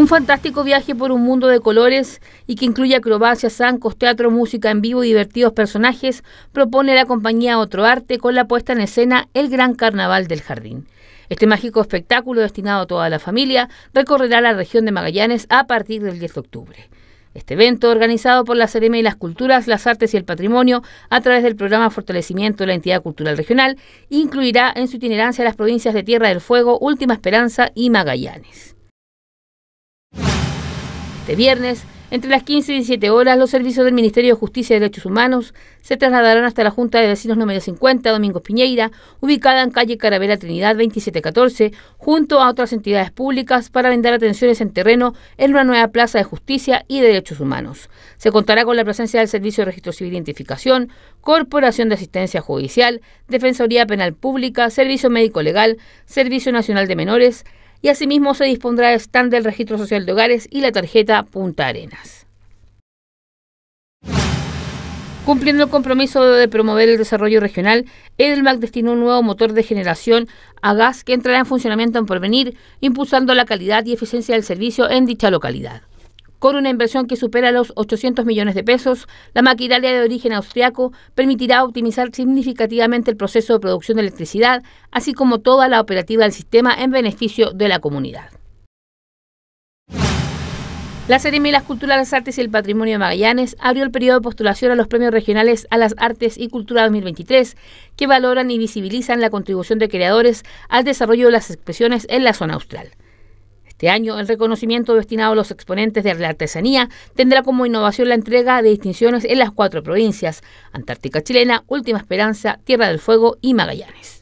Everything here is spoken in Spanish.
Un fantástico viaje por un mundo de colores y que incluye acrobacias, zancos, teatro, música en vivo y divertidos personajes, propone la compañía Otro Arte con la puesta en escena El Gran Carnaval del Jardín. Este mágico espectáculo destinado a toda la familia recorrerá la región de Magallanes a partir del 10 de octubre. Este evento, organizado por la CDM y las Culturas, las Artes y el Patrimonio, a través del programa Fortalecimiento de la Entidad Cultural Regional, incluirá en su itinerancia las provincias de Tierra del Fuego, Última Esperanza y Magallanes. Este viernes, entre las 15 y 17 horas, los servicios del Ministerio de Justicia y Derechos Humanos se trasladarán hasta la Junta de Vecinos número 50, Domingo Piñeira, ubicada en calle Carabela Trinidad 2714, junto a otras entidades públicas para brindar atenciones en terreno en una nueva plaza de justicia y derechos humanos. Se contará con la presencia del Servicio de Registro Civil e Identificación, Corporación de Asistencia Judicial, Defensoría Penal Pública, Servicio Médico Legal, Servicio Nacional de Menores, y asimismo se dispondrá el stand del registro social de hogares y la tarjeta Punta Arenas. Cumpliendo el compromiso de promover el desarrollo regional, Edelmac destinó un nuevo motor de generación a gas que entrará en funcionamiento en porvenir, impulsando la calidad y eficiencia del servicio en dicha localidad. Con una inversión que supera los 800 millones de pesos, la maquinaria de origen austriaco permitirá optimizar significativamente el proceso de producción de electricidad, así como toda la operativa del sistema en beneficio de la comunidad. La Serie las Culturas, las Artes y el Patrimonio de Magallanes abrió el periodo de postulación a los premios regionales a las Artes y Cultura 2023, que valoran y visibilizan la contribución de creadores al desarrollo de las expresiones en la zona austral. Este año, el reconocimiento destinado a los exponentes de la artesanía tendrá como innovación la entrega de distinciones en las cuatro provincias, Antártica Chilena, Última Esperanza, Tierra del Fuego y Magallanes.